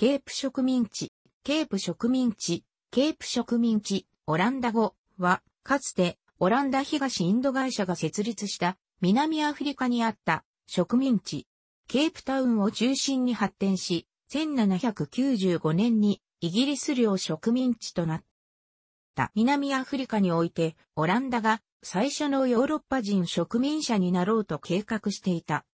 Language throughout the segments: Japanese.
ケープ植民地、ケープ植民地、ケープ植民地、オランダ語は、かつてオランダ東インド会社が設立した南アフリカにあった植民地。ケープタウンを中心に発展し、1795年にイギリス領植民地となった。南アフリカにおいてオランダが最初のヨーロッパ人植民者になろうと計画していた。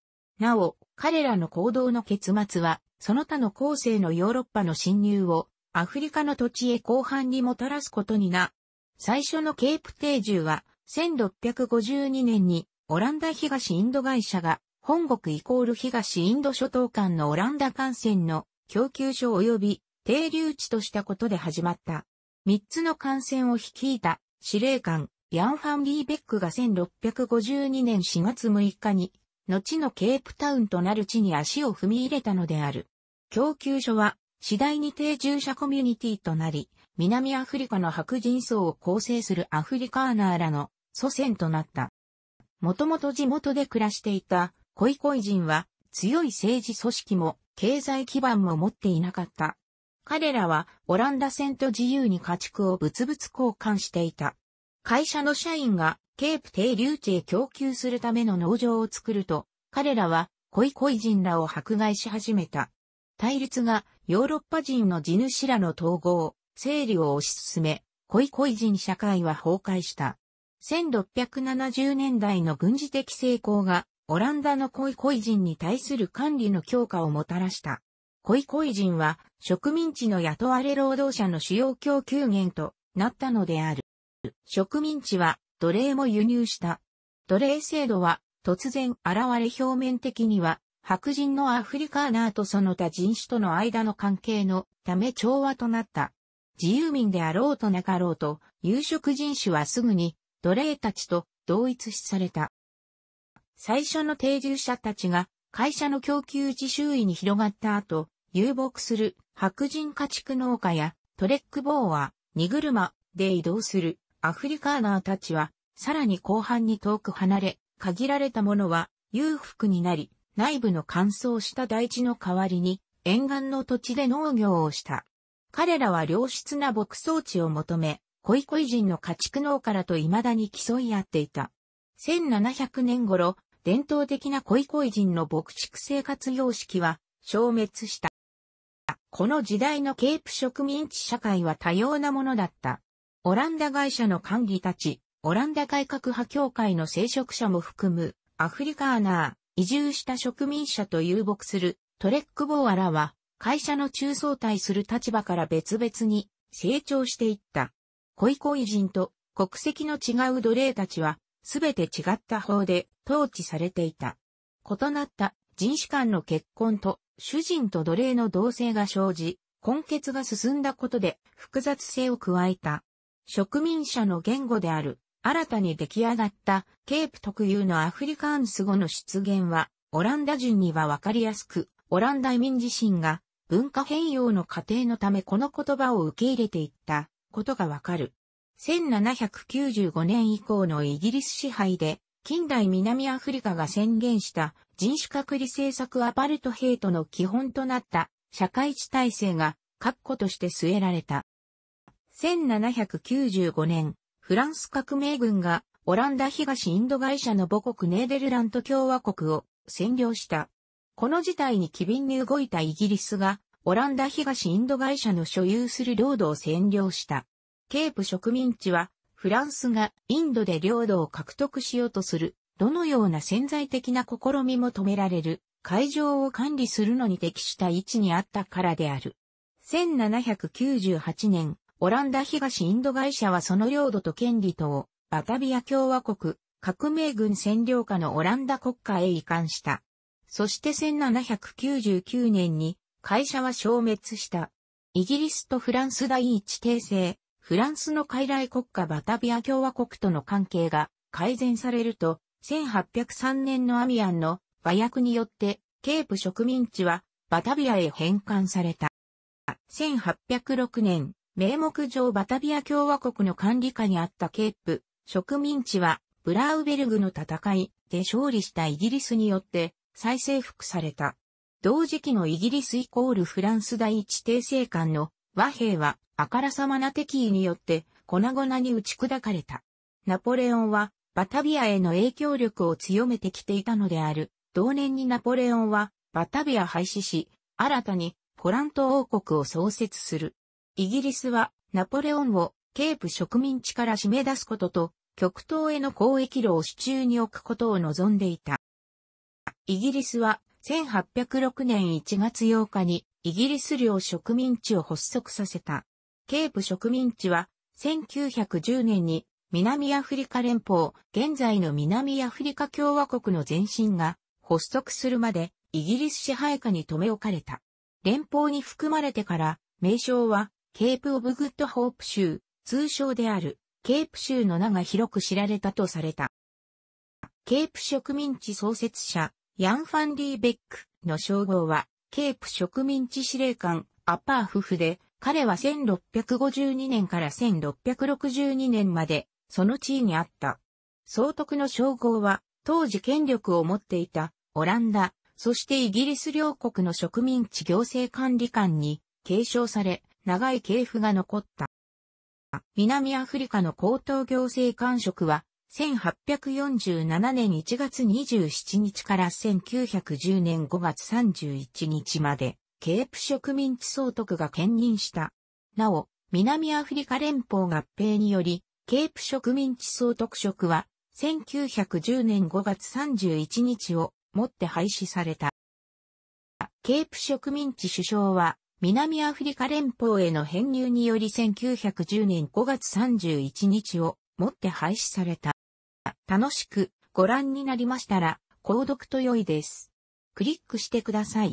なお、彼らの行動の結末はその他の後世のヨーロッパの侵入をアフリカの土地へ広範にもたらすことにな。最初のケープ定住は1652年にオランダ東インド会社が本国イコール東インド諸島間のオランダ艦船の供給所及び停留地としたことで始まった。三つの艦船を率いた司令官ヤン・ファン・リーベックが1652年4月6日に後のケープタウンとなる地に足を踏み入れたのである。供給所は次第に定住者コミュニティとなり、南アフリカの白人層を構成するアフリカーナーらの祖先となった。もともと地元で暮らしていたコイコイ人は強い政治組織も経済基盤も持っていなかった。彼らはオランダ戦と自由に家畜を物々交換していた。会社の社員がケープ低流地へ供給するための農場を作ると、彼らはコイコイ人らを迫害し始めた。対立がヨーロッパ人の地主らの統合、整理を推し進め、恋恋人社会は崩壊した。1670年代の軍事的成功が、オランダの恋恋人に対する管理の強化をもたらした。恋恋人は植民地の雇われ労働者の主要供給源となったのである。植民地は奴隷も輸入した。奴隷制度は突然現れ表面的には白人のアフリカーナーとその他人種との間の関係のため調和となった。自由民であろうとなかろうと、有色人種はすぐに奴隷たちと同一視された。最初の定住者たちが会社の供給地周囲に広がった後、遊牧する白人家畜農家やトレックボーア、荷車で移動するアフリカーナーたちは、さらに後半に遠く離れ、限られたものは裕福になり、内部の乾燥した大地の代わりに、沿岸の土地で農業をした。彼らは良質な牧草地を求め、コイコイ人の家畜農家らと未だに競い合っていた。1700年頃、伝統的なコイコイ人の牧畜生活様式は消滅した。この時代のケープ植民地社会は多様なものだった。オランダ会社の管理たち、オランダ改革派協会の聖職者も含むアフリカーナー、移住した植民者と遊牧するトレックボーアらは、会社の中層体する立場から別々に成長していった。恋恋人と国籍の違う奴隷たちは、すべて違った法で統治されていた。異なった人種間の結婚と主人と奴隷の同性が生じ、根血が進んだことで複雑性を加えた。植民者の言語である新たに出来上がったケープ特有のアフリカンス語の出現は、オランダ人にはわかりやすく、オランダ民自身が文化変容の過程のためこの言葉を受け入れていったことがわかる。1795年以降のイギリス支配で、近代南アフリカが宣言した人種隔離政策アパルトヘイトの基本となった社会地体制が確固として据えられた。1795年、フランス革命軍がオランダ東インド会社の母国ネーデルラント共和国を占領した。この事態に機敏に動いたイギリスが、オランダ東インド会社の所有する領土を占領した。ケープ植民地は、フランスがインドで領土を獲得しようとする、どのような潜在的な試みも止められる、海上を管理するのに適した位置にあったからである。1798年、オランダ東インド会社はその領土と権利とを、バタビア共和国、革命軍占領下のオランダ国家へ移管した。そして1799年に会社は消滅した。イギリスとフランス第一帝政、フランスの傀儡国家バタビア共和国との関係が改善されると、1803年のアミアンの和訳によって、ケープ植民地はバタビアへ返還された。1806年、名目上バタビア共和国の管理下にあったケープ、植民地は、ブラウベルグの戦いで勝利したイギリスによって再征服された。同時期のイギリスイコールフランス第一帝政官の和平はあからさまな敵意によって粉々に打ち砕かれた。ナポレオンはバタビアへの影響力を強めてきていたのである。同年にナポレオンはバタビア廃止し、新たにポラント王国を創設する。イギリスはナポレオンをケープ植民地から締め出すことと極東への交易路を手中に置くことを望んでいた。イギリスは1806年1月8日にイギリス領植民地を発足させた。ケープ植民地は1910年に南アフリカ連邦、現在の南アフリカ共和国の前身が発足するまでイギリス支配下に留め置かれた。連邦に含まれてから名称はケープ・オブ・グッド・ホープ州、通称である、ケープ州の名が広く知られたとされた。ケープ植民地創設者、ヤン・ファン・リーベックの称号は、ケープ植民地司令官、アパー夫婦で、彼は1652年から1662年まで、その地位にあった。総督の称号は、当時権力を持っていた、オランダ、そしてイギリス両国の植民地行政管理官に継承され、長い系譜が残った。南アフリカの高等行政官職は、1847年1月27日から1910年5月31日まで、ケープ植民地総督が兼任した。なお、南アフリカ連邦合併により、ケープ植民地総督職は、1910年5月31日をもって廃止された。ケープ植民地首相は、南アフリカ連邦への編入により1910年5月31日をもって廃止された。楽しくご覧になりましたら、購読と良いです。クリックしてください。